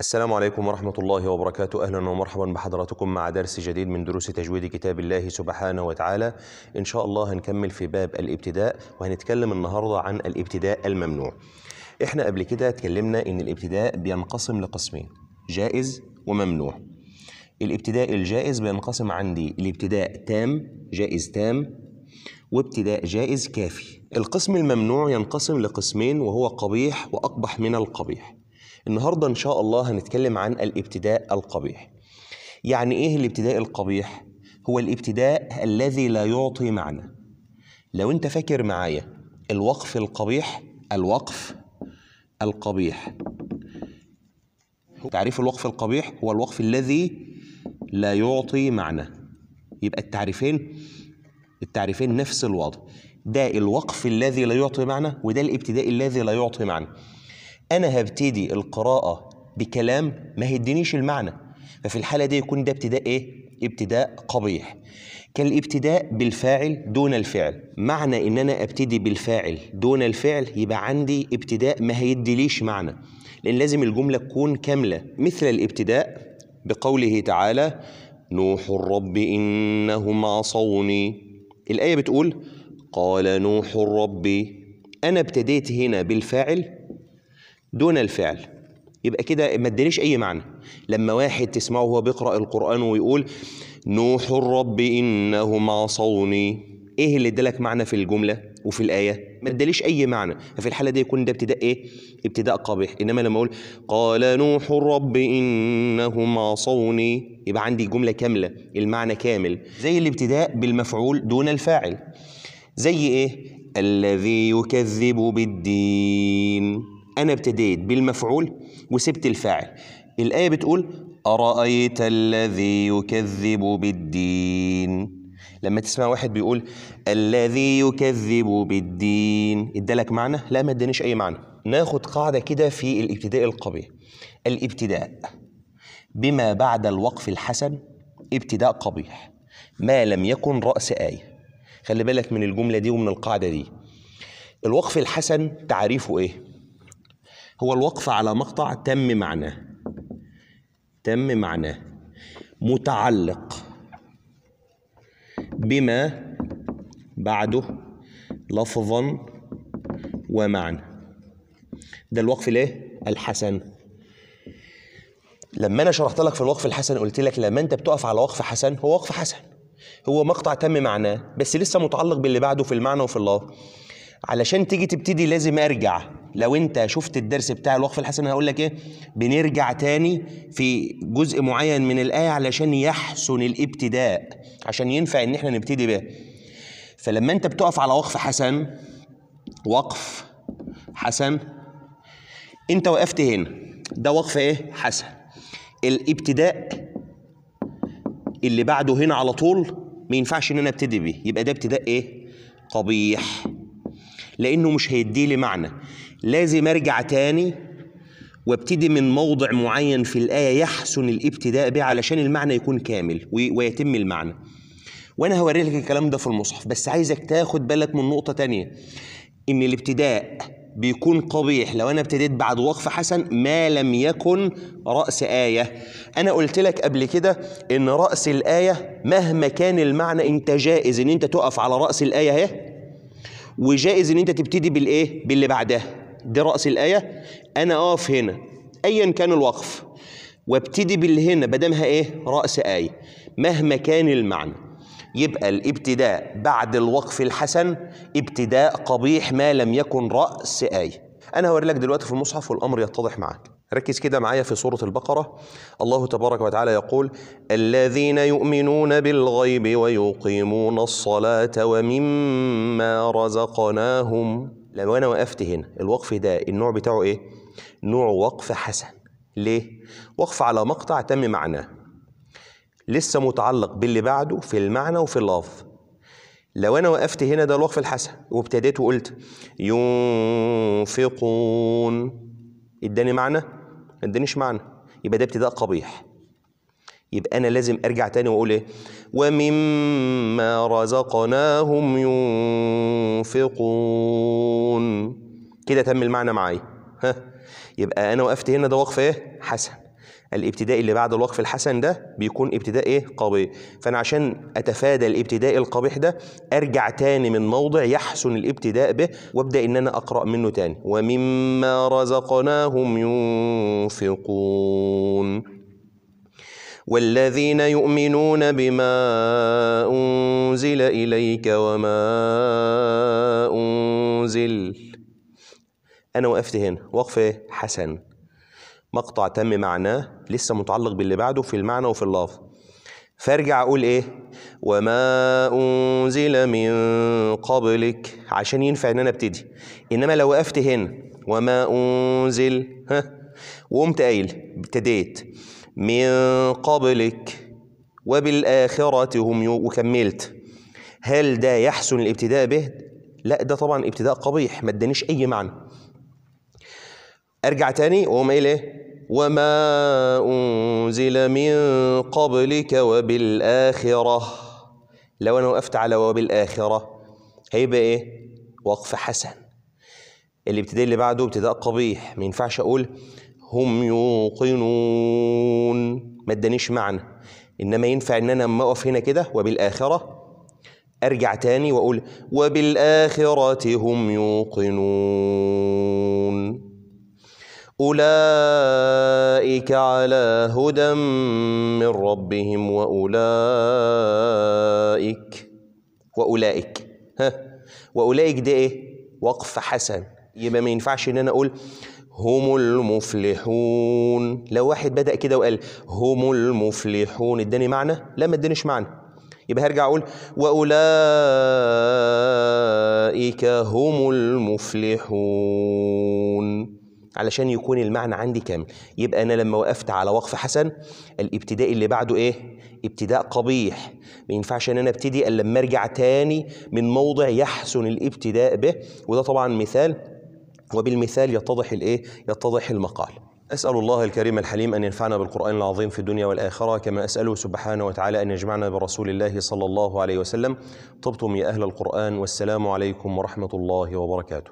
السلام عليكم ورحمة الله وبركاته أهلا ومرحبا بحضراتكم مع درس جديد من دروس تجويد كتاب الله سبحانه وتعالى إن شاء الله هنكمل في باب الابتداء وهنتكلم النهاردة عن الابتداء الممنوع إحنا قبل كده اتكلمنا إن الابتداء بينقسم لقسمين جائز وممنوع الابتداء الجائز بينقسم عندي الابتداء تام جائز تام وابتداء جائز كافي القسم الممنوع ينقسم لقسمين وهو قبيح وأقبح من القبيح النهارده ان شاء الله هنتكلم عن الابتداء القبيح يعني ايه الابتداء القبيح هو الابتداء الذي لا يعطي معنى لو انت فاكر معايا الوقف القبيح الوقف القبيح تعريف الوقف القبيح هو الوقف الذي لا يعطي معنى يبقى التعريفين التعريفين نفس الوضع ده الوقف الذي لا يعطي معنى وده الابتداء الذي لا يعطي معنى انا هبتدي القراءه بكلام ما هيدينيش المعنى ففي الحاله دي يكون ده ابتداء ايه ابتداء قبيح كالابتداء بالفاعل دون الفعل معنى ان انا ابتدي بالفاعل دون الفعل يبقى عندي ابتداء ما هيديليش معنى لان لازم الجمله تكون كامله مثل الابتداء بقوله تعالى نوح الرب انهم عصوني الايه بتقول قال نوح الرب انا ابتديت هنا بالفاعل دون الفعل يبقى كده ما ادينيش اي معنى لما واحد تسمعه وهو بيقرا القران ويقول نوح الرب انهم عصوني ايه اللي ادالك معنى في الجمله وفي الايه ما اداليش اي معنى ففي الحاله دي يكون ده ابتداء ايه ابتداء قبيح انما لما اقول قال نوح الرب انهم عصوني يبقى عندي جمله كامله المعنى كامل زي الابتداء بالمفعول دون الفاعل زي ايه الذي يكذب بالدين أنا ابتديت بالمفعول وسبت الفاعل الآية بتقول أرأيت الذي يكذب بالدين لما تسمع واحد بيقول الذي يكذب بالدين ادالك معنى لا ما ادانيش اي معنى ناخد قاعده كده في الابتداء القبيح الابتداء بما بعد الوقف الحسن ابتداء قبيح ما لم يكن راس ايه خلي بالك من الجمله دي ومن القاعده دي الوقف الحسن تعريفه ايه هو الوقف على مقطع تم معناه تم معناه متعلق بما بعده لفظا ومعنى ده الوقف الايه الحسن لما انا شرحت لك في الوقف الحسن قلت لك لما انت بتقف على وقف حسن هو وقف حسن هو مقطع تم معناه بس لسه متعلق باللي بعده في المعنى وفي اللفظ علشان تيجي تبتدي لازم ارجع لو انت شفت الدرس بتاع الوقف الحسن هقول لك ايه بنرجع تاني في جزء معين من الايه علشان يحسن الابتداء عشان ينفع ان احنا نبتدي به فلما انت بتقف على وقف حسن وقف حسن انت وقفت هنا ده وقف ايه حسن الابتداء اللي بعده هنا على طول ما ينفعش ان انا ابتدي بيه يبقى ده ابتداء ايه قبيح لانه مش هيدي لي معنى لازم ارجع تاني وابتدي من موضع معين في الايه يحسن الابتداء به علشان المعنى يكون كامل ويتم المعنى وانا هوري لك الكلام ده في المصحف بس عايزك تاخد بالك من نقطه تانية ان الابتداء بيكون قبيح لو انا ابتديت بعد وقف حسن ما لم يكن راس ايه انا قلت لك قبل كده ان راس الايه مهما كان المعنى انت جائز ان انت تقف على راس الايه اهي وجائز ان انت تبتدي بالايه باللي بعدها ده راس الايه انا اقف هنا ايا كان الوقف وابتدي باللي هنا بدمها ايه راس ايه مهما كان المعنى يبقى الابتداء بعد الوقف الحسن ابتداء قبيح ما لم يكن راس ايه انا هوري لك دلوقتي في المصحف والامر يتضح معاك ركز كده معايا في سورة البقرة الله تبارك وتعالى يقول الذين يؤمنون بالغيب ويقيمون الصلاة ومما رزقناهم لو أنا وقفت هنا الوقف ده النوع بتاعه إيه؟ نوع وقف حسن ليه؟ وقف على مقطع تم معناه لسه متعلق باللي بعده في المعنى وفي اللفظ لو أنا وقفت هنا ده الوقف الحسن وابتديت وقلت ينفقون اداني معنى ما ادانيش معنى يبقى ده ابتداء قبيح يبقى انا لازم ارجع تاني واقول ايه ومما رزقناهم ينفقون كده تم المعنى معايا ها يبقى انا وقفت هنا ده وقف ايه حسن الابتداء اللي بعد الوقف الحسن ده بيكون ابتداء ايه قبيح فانا عشان اتفادى الابتداء القبيح ده ارجع تاني من موضع يحسن الابتداء به وابدا ان انا اقرا منه تاني ومما رزقناهم ينفقون والذين يؤمنون بما انزل اليك وما انزل انا وقفت هنا وقف حسن مقطع تم معناه لسه متعلق باللي بعده في المعنى وفي اللفظ فارجع اقول ايه وما انزل من قبلك عشان ينفع ان انا ابتدي انما لو وقفت هنا وما انزل ها وقمت قايل ابتديت من قبلك وبالاخره هم يو وكملت هل ده يحسن الابتداء به لا ده طبعا ابتداء قبيح ما ادانيش اي معنى ارجع تاني واقوم قايل ايه وما انزل من قبلك وبالاخره لو انا وقفت على وبالاخره هيبقى ايه وقف حسن الابتداء اللي بعده ابتداء قبيح ما ينفعش اقول هم يوقنون ما ادانيش معنى انما ينفع ان انا لما اقف هنا كده وبالاخره ارجع تاني واقول وبالاخره هم يوقنون أولئك على هدى من ربهم وأولئك وأولئك ها وأولئك ده إيه؟ وقف حسن يبقى ما ينفعش إن أنا أقول هم المفلحون لو واحد بدأ كده وقال هم المفلحون اداني معنى؟ لا ما ادانيش معنى يبقى هرجع أقول وأولئك هم المفلحون علشان يكون المعنى عندي كامل يبقى انا لما وقفت على وقف حسن الابتداء اللي بعده ايه ابتداء قبيح ما ينفعش ان انا ابتدي الا لما ارجع تاني من موضع يحسن الابتداء به وده طبعا مثال وبالمثال يتضح الايه يتضح المقال أسأل الله الكريم الحليم أن ينفعنا بالقرآن العظيم في الدنيا والآخرة كما أسأله سبحانه وتعالى أن يجمعنا برسول الله صلى الله عليه وسلم طبتم يا أهل القرآن والسلام عليكم ورحمة الله وبركاته